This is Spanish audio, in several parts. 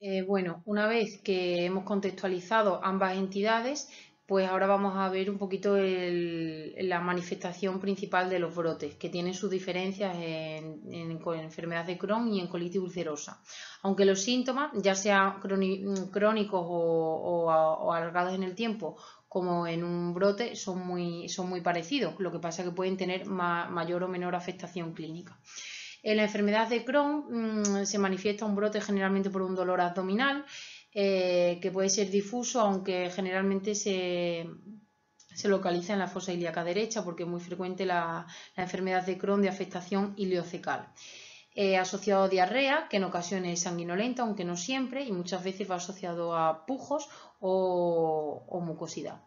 Eh, bueno, una vez que hemos contextualizado ambas entidades, pues ahora vamos a ver un poquito la manifestación principal de los brotes, que tienen sus diferencias en, enfermedad de Crohn y en colitis ulcerosa. Aunque los síntomas, ya sean crónicos o, alargados en el tiempo, como en un brote, son muy, parecidos, lo que pasa es que pueden tener mayor o menor afectación clínica. En la enfermedad de Crohn mm, se manifiesta un brote generalmente por un dolor abdominal eh, que puede ser difuso, aunque generalmente se, localiza en la fosa ilíaca derecha porque es muy frecuente la, enfermedad de Crohn de afectación iliocecal. Eh, asociado a diarrea, que en ocasiones es sanguinolenta, aunque no siempre, y muchas veces va asociado a pujos o, mucosidad.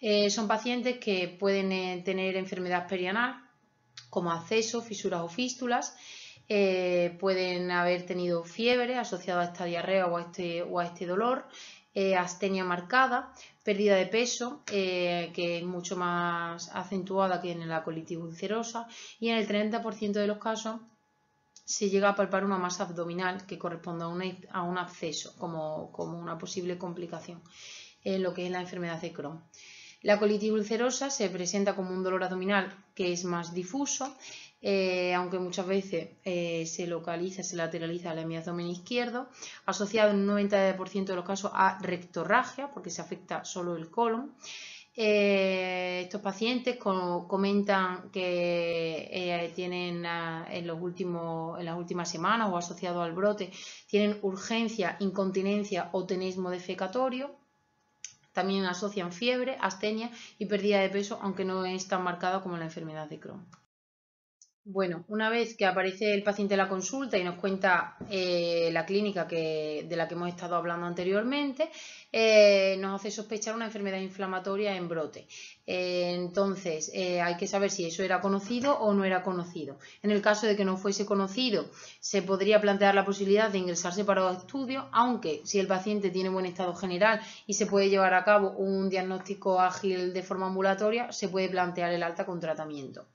Eh, son pacientes que pueden tener enfermedad perianal, como acceso, fisuras o fístulas. Eh, pueden haber tenido fiebre asociada a esta diarrea o a este, este dolor, eh, astenia marcada, pérdida de peso, eh, que es mucho más acentuada que en la colitis ulcerosa, y en el 30% de los casos se llega a palpar una masa abdominal que corresponde a, un acceso como, como, una posible complicación en lo que es la enfermedad de Crohn. La colitis ulcerosa se presenta como un dolor abdominal que es más difuso, eh, aunque muchas veces eh, se localiza, se lateraliza la hemiabdomen izquierdo, asociado en un 90% de los casos a rectorragia, porque se afecta solo el colon. Eh, estos pacientes comentan que tienen ah, en, en las últimas semanas o asociado al brote, tienen urgencia, incontinencia o tenismo defecatorio. También asocian fiebre, astenia y pérdida de peso, aunque no es tan marcada como la enfermedad de Crohn. Bueno, una vez que aparece el paciente en la consulta y nos cuenta eh, la clínica de la que hemos estado hablando anteriormente, eh, nos hace sospechar una enfermedad inflamatoria en brote. Eh, entonces, hay que saber si eso era conocido o no era conocido. En el caso de que no fuese conocido, se podría plantear la posibilidad de ingresarse para los estudios, aunque si el paciente tiene buen estado general y se puede llevar a cabo un diagnóstico ágil de forma ambulatoria, se puede plantear el alta con tratamiento.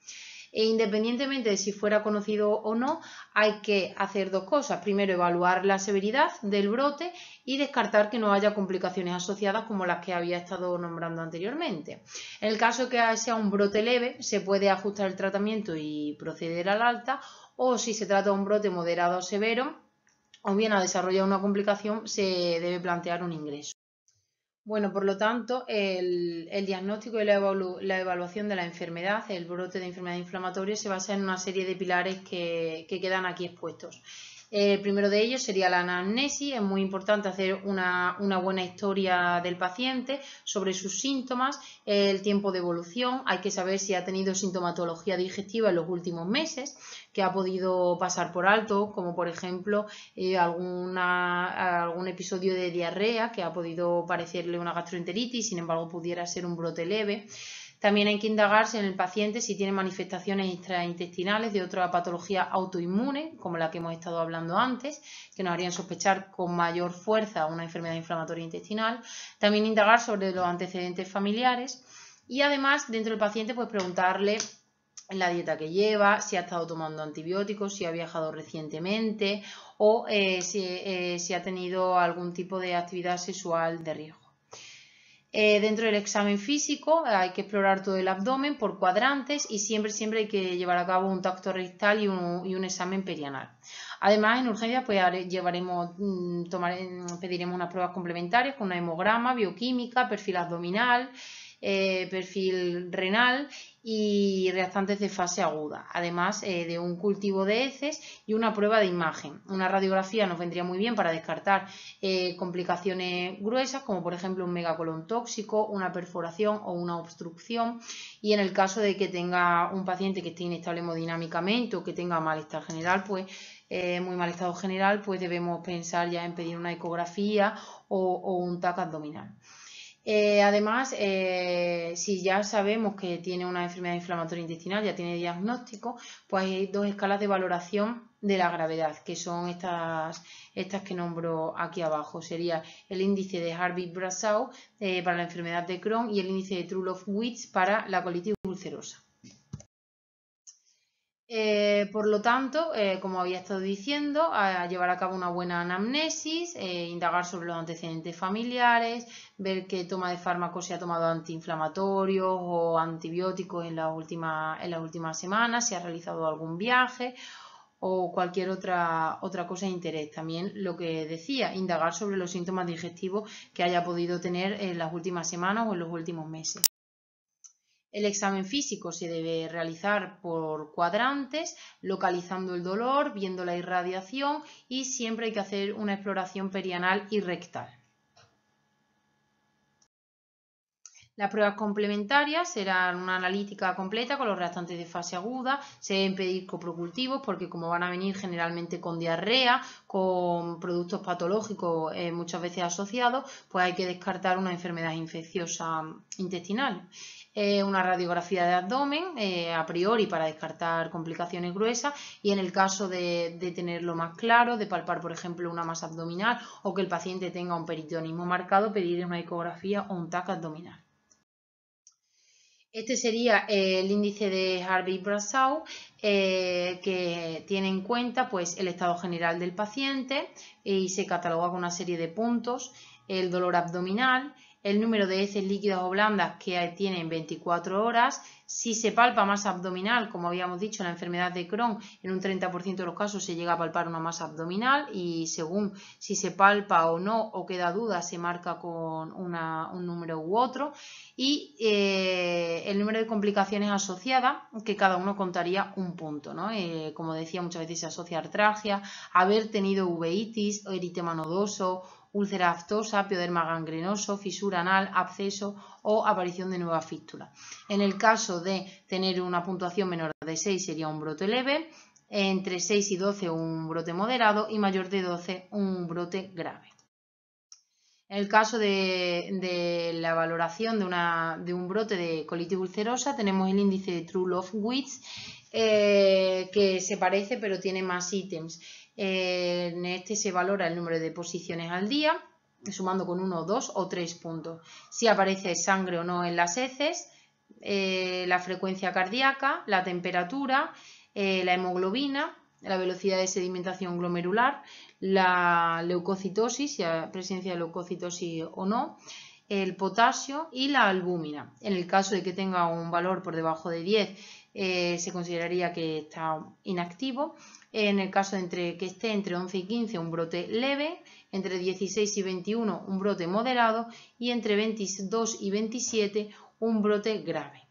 E independientemente de si fuera conocido o no, hay que hacer dos cosas. Primero, evaluar la severidad del brote y descartar que no haya complicaciones asociadas como las que había estado nombrando anteriormente. En el caso que sea un brote leve, se puede ajustar el tratamiento y proceder al alta o si se trata de un brote moderado o severo, o bien ha desarrollado una complicación, se debe plantear un ingreso. Bueno, por lo tanto, el, el diagnóstico y la, evaluación de la enfermedad, el brote de enfermedad inflamatoria, se basa en una serie de pilares que, que quedan aquí expuestos. El primero de ellos sería la anamnesis, es muy importante hacer una, buena historia del paciente sobre sus síntomas, el tiempo de evolución, hay que saber si ha tenido sintomatología digestiva en los últimos meses, que ha podido pasar por alto, como por ejemplo eh, algún episodio de diarrea que ha podido parecerle una gastroenteritis, sin embargo pudiera ser un brote leve. También hay que indagarse en el paciente si tiene manifestaciones extraintestinales de otra patología autoinmune, como la que hemos estado hablando antes, que nos harían sospechar con mayor fuerza una enfermedad inflamatoria intestinal. También indagar sobre los antecedentes familiares y además dentro del paciente pues preguntarle la dieta que lleva, si ha estado tomando antibióticos, si ha viajado recientemente o eh, eh, si ha tenido algún tipo de actividad sexual de riesgo. Eh, dentro del examen físico hay que explorar todo el abdomen por cuadrantes y siempre, siempre hay que llevar a cabo un tacto rectal y un, examen perianal. Además, en urgencia, pues, llevaremos, mm, tomar, mm, pediremos unas pruebas complementarias con una hemograma, bioquímica, perfil abdominal, eh, perfil renal y reactantes de fase aguda, además eh, de un cultivo de heces y una prueba de imagen. Una radiografía nos vendría muy bien para descartar eh, complicaciones gruesas, como por ejemplo un megacolon tóxico, una perforación o una obstrucción. Y en el caso de que tenga un paciente que esté inestable hemodinámicamente o que tenga malestar general, pues eh, muy mal estado general, pues debemos pensar ya en pedir una ecografía o, o un TAC abdominal. Eh, además, eh, si ya sabemos que tiene una enfermedad inflamatoria intestinal, ya tiene diagnóstico, pues hay dos escalas de valoración de la gravedad, que son estas, estas que nombro aquí abajo. Sería el índice de harvey brasau eh, para la enfermedad de Crohn y el índice de trulov witz para la colitis ulcerosa. Eh, por lo tanto, eh, como había estado diciendo, llevar a cabo una buena anamnesis, eh, indagar sobre los antecedentes familiares, ver qué toma de fármacos se ha tomado antiinflamatorios o antibióticos en, las últimas semanas, si ha realizado algún viaje o cualquier otra, otra cosa de interés. También lo que decía, indagar sobre los síntomas digestivos que haya podido tener en las últimas semanas o en los últimos meses. El examen físico se debe realizar por cuadrantes, localizando el dolor, viendo la irradiación y siempre hay que hacer una exploración perianal y rectal. Las pruebas complementarias serán una analítica completa con los restantes de fase aguda, se deben pedir coprocultivos porque como van a venir generalmente con diarrea, con productos patológicos eh, muchas veces asociados, pues hay que descartar una enfermedad infecciosa intestinal. Eh, una radiografía de abdomen eh, a priori para descartar complicaciones gruesas y en el caso de, tenerlo más claro, de palpar por ejemplo una masa abdominal o que el paciente tenga un peritonismo marcado, pedir una ecografía o un TAC abdominal. Este sería eh, el índice de Harvey-Brassau que tiene en cuenta pues, el estado general del paciente y se cataloga con una serie de puntos, el dolor abdominal, el número de heces líquidas o blandas que tiene en 24 horas, si se palpa masa abdominal, como habíamos dicho, la enfermedad de Crohn, en un 30% de los casos se llega a palpar una masa abdominal y según si se palpa o no o queda duda, se marca con un número u otro. Y eh, el número de complicaciones asociadas, que cada uno contaría un punto. ¿no? Eh, como decía, muchas veces se asocia artralgia, haber tenido uveitis, eritema nodoso úlcera aftosa, pioderma gangrenoso, fisura anal, absceso o aparición de nueva fístula. En el caso de tener una puntuación menor de 6 sería un brote leve, entre 6 y 12 un brote moderado y mayor de 12 un brote grave. En el caso de, la valoración de, un brote de colitis ulcerosa tenemos el índice de True Love Wits eh, que se parece pero tiene más ítems en este se valora el número de posiciones al día, sumando con uno, dos o tres puntos. Si aparece sangre o no en las heces, eh, la frecuencia cardíaca, la temperatura, eh, la hemoglobina, la velocidad de sedimentación glomerular, la leucocitosis, si hay presencia de leucocitosis o no, el potasio y la albúmina. En el caso de que tenga un valor por debajo de 10, eh, se consideraría que está inactivo. En el caso de que esté entre 11 y 15, un brote leve. Entre 16 y 21, un brote moderado. Y entre 22 y 27, un brote grave.